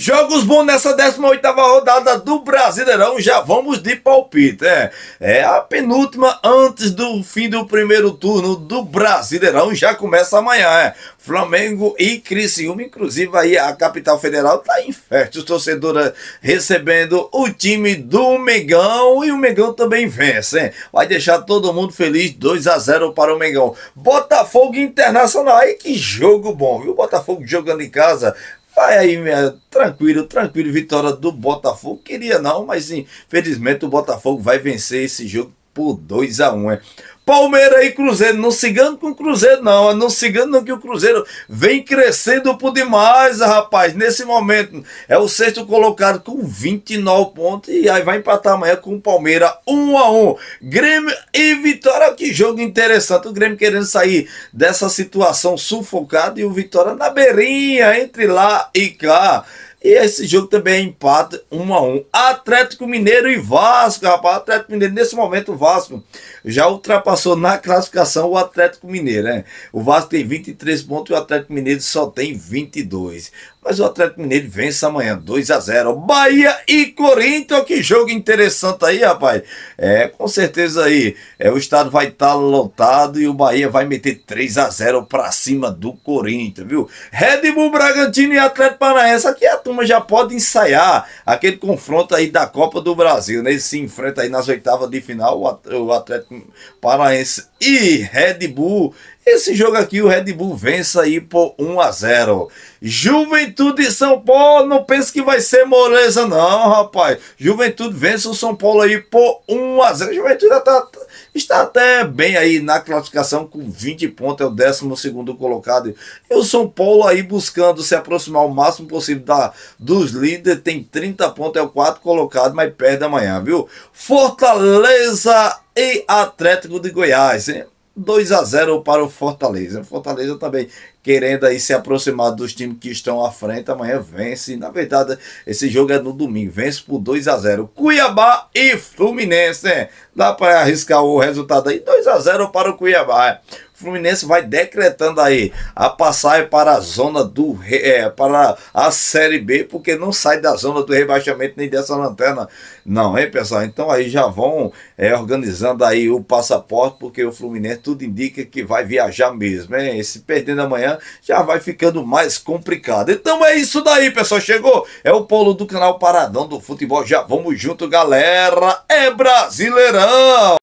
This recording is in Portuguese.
Jogos bons nessa 18 rodada do Brasileirão, já vamos de palpite, é, é a penúltima antes do fim do primeiro turno do Brasileirão, já começa amanhã, é. Flamengo e Criciúma, inclusive aí a capital federal tá em festa, os torcedores recebendo o time do Megão e o Megão também vence, hein? vai deixar todo mundo feliz, 2 a 0 para o Megão. Botafogo Internacional, aí que jogo bom, viu? Botafogo jogando em casa Vai aí, minha, tranquilo, tranquilo, vitória do Botafogo. Queria não, mas infelizmente o Botafogo vai vencer esse jogo por 2 a 1 um, é. Palmeiras e Cruzeiro, não sigando com o Cruzeiro, não. Não sigando que o Cruzeiro vem crescendo por demais, rapaz. Nesse momento, é o sexto colocado com 29 pontos. E aí vai empatar amanhã com o Palmeiras, 1 a 1 Grêmio e Vitória, que jogo interessante. O Grêmio querendo sair dessa situação sufocada e o Vitória na beirinha, entre lá e cá. E esse jogo também empata 1 um a 1 Atlético Mineiro e Vasco, rapaz. Atlético Mineiro, nesse momento, o Vasco já ultrapassou na classificação o Atlético Mineiro, né? O Vasco tem 23 pontos e o Atlético Mineiro só tem 22. Mas o Atlético Mineiro vence amanhã, 2 a 0 Bahia e Corinthians, que jogo interessante aí, rapaz. É, com certeza aí, é, o estado vai estar tá lotado e o Bahia vai meter 3 a 0 para cima do Corinthians, viu? Red Bull Bragantino e Atlético Paranaense, aqui é turma já pode ensaiar aquele confronto aí da Copa do Brasil, né? Eles se enfrenta aí nas oitavas de final, o Atlético Paranaense e Red Bull esse jogo aqui o Red Bull vence aí por 1 a 0. Juventude e São Paulo, não pense que vai ser moleza não, rapaz. Juventude vence o São Paulo aí por 1 a 0. Juventude está, está até bem aí na classificação com 20 pontos, é o 12 colocado. E o São Paulo aí buscando se aproximar o máximo possível da, dos líderes, tem 30 pontos, é o 4 colocado, mas perde amanhã, viu? Fortaleza e Atlético de Goiás, hein? 2 a 0 para o Fortaleza. O Fortaleza também querendo aí se aproximar dos times que estão à frente. Amanhã vence. Na verdade, esse jogo é no domingo. Vence por 2 a 0 Cuiabá e Fluminense. Dá para arriscar o resultado aí. 2 a 0 para o Cuiabá. Fluminense vai decretando aí a passagem para a zona do é, para a Série B, porque não sai da zona do rebaixamento nem dessa lanterna, não, hein, pessoal? Então aí já vão é, organizando aí o passaporte, porque o Fluminense tudo indica que vai viajar mesmo, hein? se perdendo amanhã já vai ficando mais complicado. Então é isso daí, pessoal. Chegou, é o polo do canal Paradão do Futebol. Já vamos junto, galera. É Brasileirão!